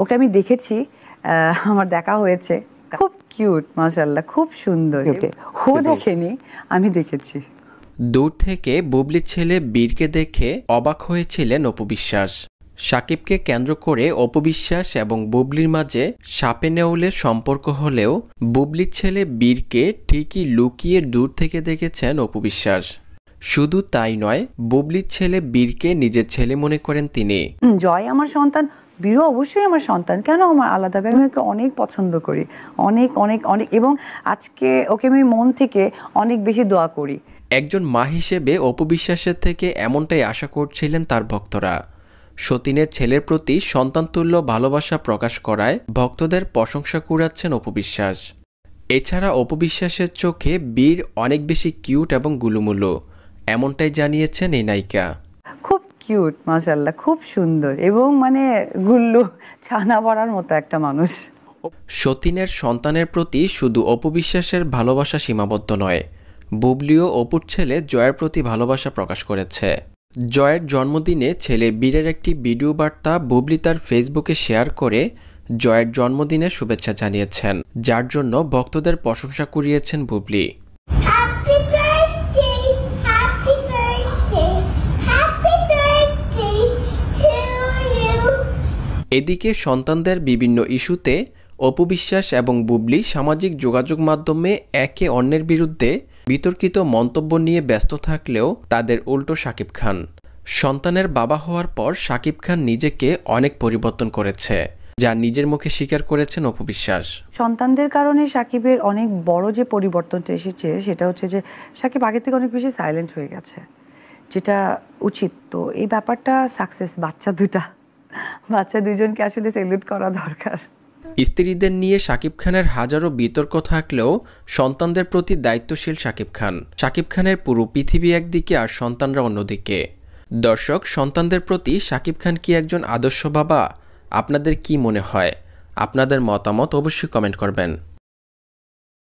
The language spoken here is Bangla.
ওকে আমি দেখেছি আমার দেখা হয়েছে খুব কিউট মাশাল্লাহ খুব সুন্দর ওকে হু দেখেনি আমি দেখেছি দূর থেকে বুবলির ছেলে বীরকে দেখে অবাক হয়েছিলেন অপবিশ্বাস সাকিবকে কেন্দ্র করে অপবিশ্বাস এবং বুবলির মাঝে সাপে নেউলের সম্পর্ক হলেও বুবলির ছেলে বীরকে ঠিকই লুকিয়ে দূর থেকে দেখেছেন অপবিশ্বাস শুধু তাই নয় বুবলির ছেলে বীরকে নিজের ছেলে মনে করেন তিনি জয় আমার সন্তান বীর অবশ্যই আমার সন্তান কেন আমার আলাদাভাবে আমি ওকে অনেক পছন্দ করি অনেক অনেক অনেক এবং আজকে ওকে আমি মন থেকে অনেক বেশি দোয়া করি একজন মা হিসেবে অপবিশ্বাসের থেকে এমনটাই আশা করছিলেন তার ভক্তরা সতীনের ছেলের প্রতি সন্তানতুল্য ভালোবাসা প্রকাশ করায় ভক্তদের প্রশংসা কুড়াচ্ছেন অপবিশ্বাস এছাড়া অপবিশ্বাসের চোখে বীর অনেক বেশি কিউট এবং গুলুমুলো এমনটাই জানিয়েছেন এই নায়িকা কিউট মাশাল্লাহ খুব সুন্দর এবং মানে গুল্লু ছানা পড়ার মতো একটা মানুষ সতীনের সন্তানের প্রতি শুধু অপবিশ্বাসের ভালোবাসা সীমাবদ্ধ নয় বুবলিও অপুর ছেলে জয়ের প্রতি ভালোবাসা প্রকাশ করেছে জয়ের জন্মদিনে ছেলে বীরের একটি ভিডিও বার্তা বুবলি তার ফেসবুকে শেয়ার করে জয়ের জন্মদিনে শুভেচ্ছা জানিয়েছেন যার জন্য ভক্তদের প্রশংসা কুড়িয়েছেন বুবলি এদিকে সন্তানদের বিভিন্ন ইস্যুতে অপবিশ্বাস এবং বুবলি সামাজিক যোগাযোগ মাধ্যমে একে অন্যের বিরুদ্ধে বিতর্কিত মন্তব্য নিয়ে ব্যস্ত থাকলেও তাদের উল্টো সাকিব খান সন্তানের বাবা হওয়ার পর সাকিব খান নিজেকে অনেক পরিবর্তন করেছে যা নিজের মুখে স্বীকার করেছেন অপবিশ্বাস সন্তানদের কারণে সাকিবের অনেক বড় যে পরিবর্তনটা এসেছে সেটা হচ্ছে যে সাকিব আগে থেকে অনেক বেশি সাইলেন্ট হয়ে গেছে যেটা উচিত তো এই ব্যাপারটা সাকসেস বাচ্চা দুটা বাচ্চা দুজনকে আসলে সেলুট করা দরকার স্ত্রীদের নিয়ে শাকিব খানের হাজারো বিতর্ক থাকলেও সন্তানদের প্রতি দায়িত্বশীল শাকিব খান শাকিব খানের পুরো পৃথিবী একদিকে আর সন্তানরা অন্যদিকে দর্শক সন্তানদের প্রতি শাকিব খান কি একজন আদর্শ বাবা আপনাদের কি মনে হয় আপনাদের মতামত অবশ্যই কমেন্ট করবেন